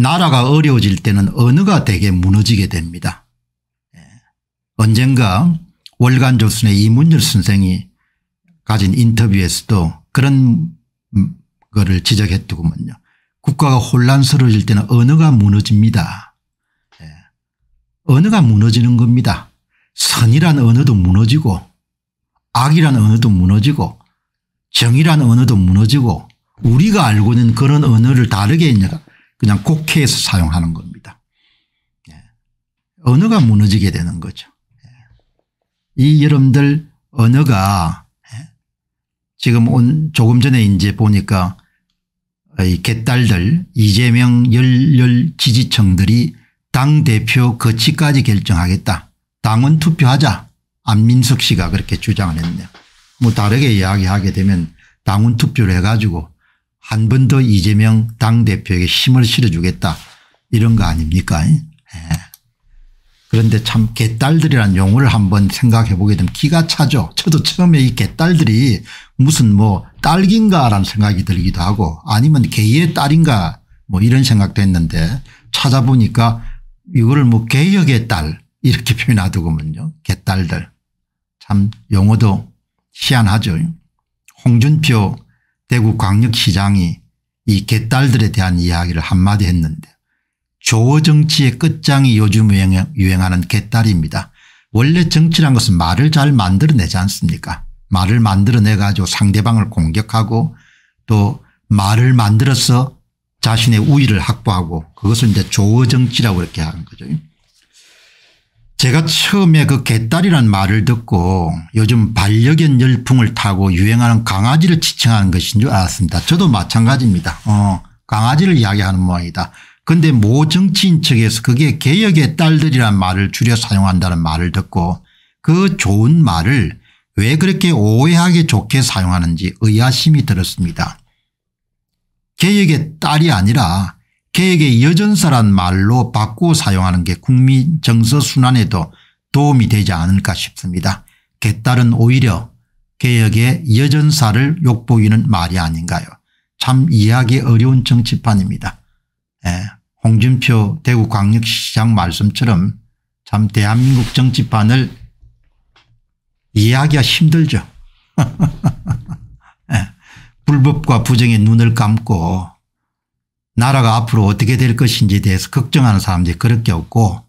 나라가 어려워질 때는 언어가 되게 무너지게 됩니다. 예. 언젠가 월간조선의 이문열 선생이 가진 인터뷰에서도 그런 음, 거를 지적했더군요. 국가가 혼란스러워질 때는 언어가 무너집니다. 예. 언어가 무너지는 겁니다. 선이란 언어도 무너지고 악이란 언어도 무너지고 정의란 언어도 무너지고 우리가 알고 있는 그런 언어를 다르게 그냥 국회에서 사용하는 겁니다. 예. 언어가 무너지게 되는 거죠. 예. 이 여러분들 언어가 예. 지금 온 조금 전에 이제 보니까 이 개딸들 이재명 열렬 지지층들이 당대표 거치까지 결정하겠다. 당원 투표하자. 안민석 씨가 그렇게 주장을 했네요. 뭐 다르게 이야기하게 되면 당원 투표를 해가지고 한번더 이재명 당대표에게 힘을 실어주겠다 이런 거 아닙니까 예. 그런데 참 개딸들이라는 용어를 한번 생각해 보게 되면 기가 차죠. 저도 처음에 이 개딸들이 무슨 뭐 딸긴가라는 생각이 들기도 하고 아니면 개의 딸인가 뭐 이런 생각도 했는데 찾아보니까 이거를 뭐 개혁의 딸 이렇게 표현하더군요. 개딸들. 참 용어도 희한하죠. 홍준표 대구광역시장이 이 개딸들에 대한 이야기를 한마디 했는데 조어 정치의 끝장이 요즘 유행, 하는 개딸입니다. 원래 정치란 것은 말을 잘 만들어내지 않습니까 말을 만들어내 가지고 상대방을 공격하고 또 말을 만들어서 자신의 우위를 확보하고 그것을 이제 조어 정치라고 이렇게 하는 거죠. 제가 처음에 그 개딸이란 말을 듣고 요즘 반려견 열풍을 타고 유행하는 강아지를 지칭하는 것인 줄 알았습니다. 저도 마찬가지입니다. 어, 강아지를 이야기하는 모양이다. 근데 모 정치인 측에서 그게 개혁의 딸들이란 말을 줄여 사용한다는 말을 듣고 그 좋은 말을 왜 그렇게 오해하게 좋게 사용하는지 의아심이 들었습니다. 개혁의 딸이 아니라 개혁의 여전사란 말로 바꾸어 사용하는 게 국민 정서 순환에도 도움이 되지 않을까 싶습니다. 개딸은 오히려 개혁의 여전사를 욕보이는 말이 아닌가요. 참 이해하기 어려운 정치판입니다. 예, 홍준표 대구광역시장 말씀처럼 참 대한민국 정치판을 이해하기가 힘들죠. 예, 불법과 부정의 눈을 감고 나라가 앞으로 어떻게 될 것인지에 대해서 걱정하는 사람들이 그렇게 없고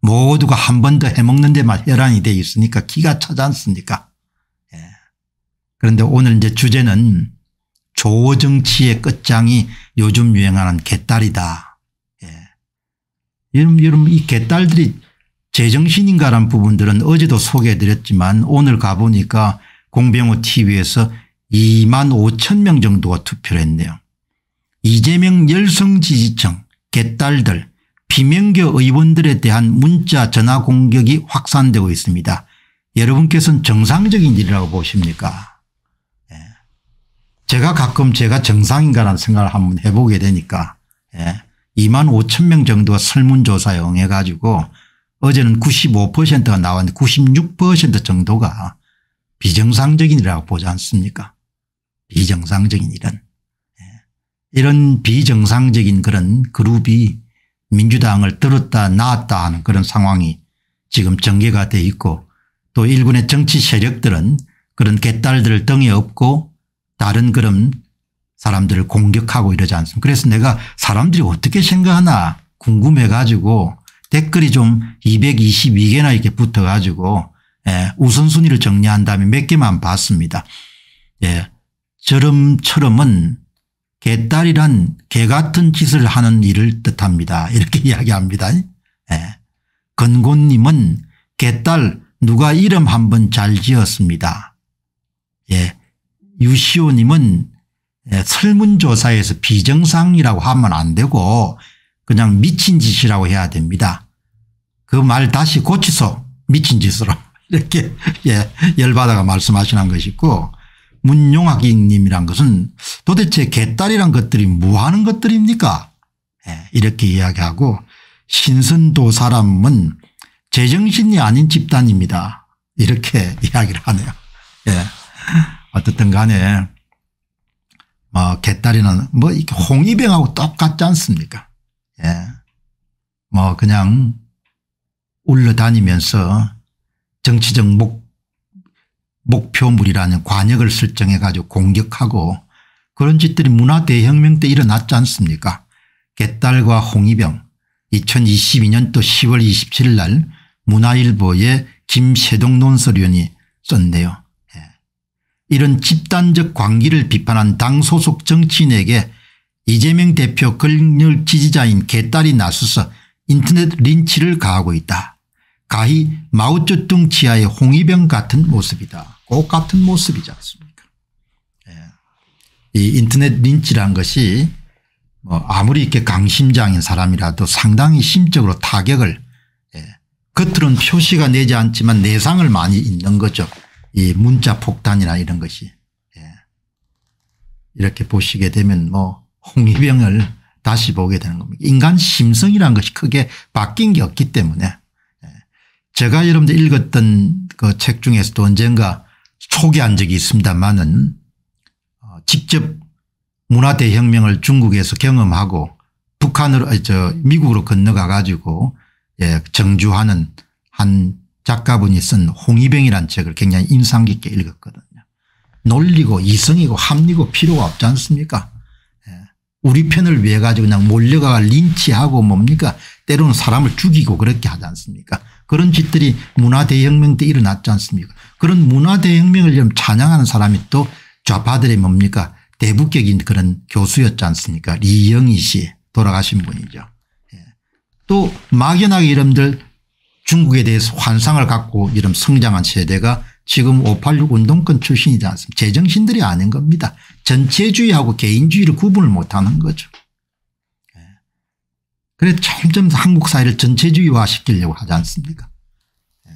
모두가 한 번 더 해먹는 데만 혈안이 돼 있으니까 기가 차지 않습니까 예. 그런데 오늘 이제 주제는 조정치의 끝장이 요즘 유행하는 개딸이다. 예. 여러분, 여러분 이 개딸들이 제정신인가라는 부분들은 어제도 소개해드렸지만 오늘 가보니까 공병호 tv에서 2만 5천 명 정도가 투표를 했네요. 이재명 열성 지지층, 개딸들, 비명교 의원들에 대한 문자 전화 공격이 확산되고 있습니다. 여러분께서는 정상적인 일이라고 보십니까 예. 제가 가끔 제가 정상인가라는 생각을 한번 해보게 되니까 예. 2만 5천 명 정도가 설문조사에 응해가지고 어제는 95%가 나왔는데 96% 정도가 비정상적인 일이라고 보지 않습니까 비정상적인 일은. 이런 비정상적인 그런 그룹이 민주당을 들었다 놨다 하는 그런 상황이 지금 전개가 돼 있고 또 일본의 정치 세력들은 그런 개딸들을 등에 업고 다른 그런 사람들을 공격하고 이러지 않습니까 그래서 내가 사람들이 어떻게 생각하나 궁금해 가지고 댓글이 좀 222개나 이렇게 붙어 가지고 예, 우선순위를 정리한 다음에 몇 개만 봤습니다. 예, 저름처럼은 개딸이란 개같은 짓을 하는 일을 뜻합니다. 이렇게 이야기합니다. 예. 건곤님은 개딸 누가 이름 한번 잘 지었습니다. 예. 유시호님은 예. 설문조사에서 비정상이라고 하면 안 되고 그냥 미친 짓이라고 해야 됩니다. 그 말 다시 고치소 미친 짓으로 이렇게 예. 열받아가 말씀하시는 것이고 문용학님이란 것은 도대체 개딸이란 것들이 뭐하는 것들입니까 예, 이렇게 이야기하고 신선도사람은 제정신이 아닌 집단입니다. 이렇게 이야기를 하네요. 예. 어쨌든 간에 뭐 개딸이는 뭐 홍위병하고 똑같지 않습니까 예. 뭐 그냥 울러다니면서 정치적 목 목표물이라는 관역을 설정해 가지고 공격하고 그런 짓들이 문화대혁명 때 일어났지 않습니까 개딸과 홍위병 2022년도 10월 27일 날 문화일보에 김세동 논설위원이 썼네요. 예. 이런 집단적 광기를 비판한 당 소속 정치인에게 이재명 대표 권력 지지자인 개딸이 나서서 인터넷 린치를 가하고 있다. 가히 마우쩌둥 치하의 홍위병 같은 모습이다. 똑같은 모습이지 않습니까? 예. 이 인터넷 린치란 것이 뭐 아무리 이렇게 강심장인 사람이라도 상당히 심적으로 타격을 예. 겉으로는 표시가 내지 않지만 내상을 많이 입는 거죠. 이 문자 폭탄이나 이런 것이. 예. 이렇게 보시게 되면 뭐 홍위병을 다시 보게 되는 겁니다. 인간 심성이라는 것이 크게 바뀐 게 없기 때문에 예. 제가 여러분들 읽었던 그 책 중에서도 언젠가 소개한 적이 있습니다만은 어, 직접 문화대혁명을 중국에서 경험하고 북한으로 저 미국으로 건너가 가지고 예, 정주하는 한 작가분이 쓴 홍위병이라는 책을 굉장히 인상 깊게 읽었거든요. 논리고 이성이고 합리고 필요가 없지 않습니까 예. 우리 편을 위해 가지고 그냥 몰려가 린치하고 뭡니까 때로는 사람을 죽이고 그렇게 하지 않습니까 그런 짓들이 문화대혁명 때 일어났지 않습니까 그런 문화대혁명을 찬양하는 사람이 또 좌파들의 뭡니까 대북적인 그런 교수였지 않습니까 리영희 씨 돌아가신 분이죠. 예. 또 막연하게 이름들 중국에 대해서 환상을 갖고 이름 성장한 세대가 지금 586 운동권 출신이지 않습니까 제정신들이 아닌 겁니다. 전체주의하고 개인주의를 구분을 못하는 거죠. 그래서 점점 한국 사회를 전체주의화시키려고 하지 않습니까 예.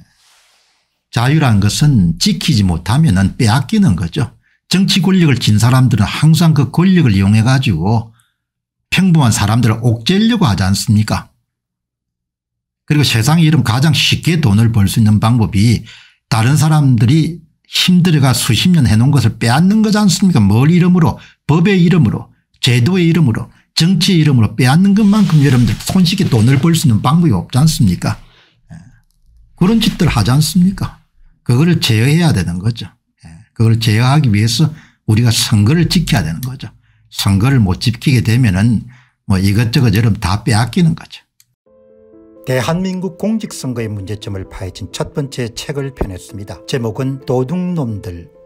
자유란 것은 지키지 못하면 빼앗기는 거죠. 정치 권력을 진 사람들은 항상 그 권력을 이용해 가지고 평범한 사람들을 옥죄려고 하지 않습니까 그리고 세상에 이름 가장 쉽게 돈을 벌 수 있는 방법이 다른 사람들이 힘들어가 수십 년 해놓은 것을 빼앗는 거지 않습니까 뭘 이름으로 법의 이름으로 제도의 이름으로 정치 이름으로 빼앗는 것만큼 여러분들 손쉽게 돈을 벌 수 있는 방법이 없지 않습니까 예. 그런 짓들 하지 않습니까 그거를 제어해야 되는 거죠 예. 그걸 제어하기 위해서 우리가 선거를 지켜야 되는 거죠 선거를 못 지키게 되면 은뭐 이것저것 여러분 다 빼앗기는 거죠 대한민국 공직선거의 문제점을 파헤친 첫 번째 책을 펴냈습니다 제목은 도둑놈들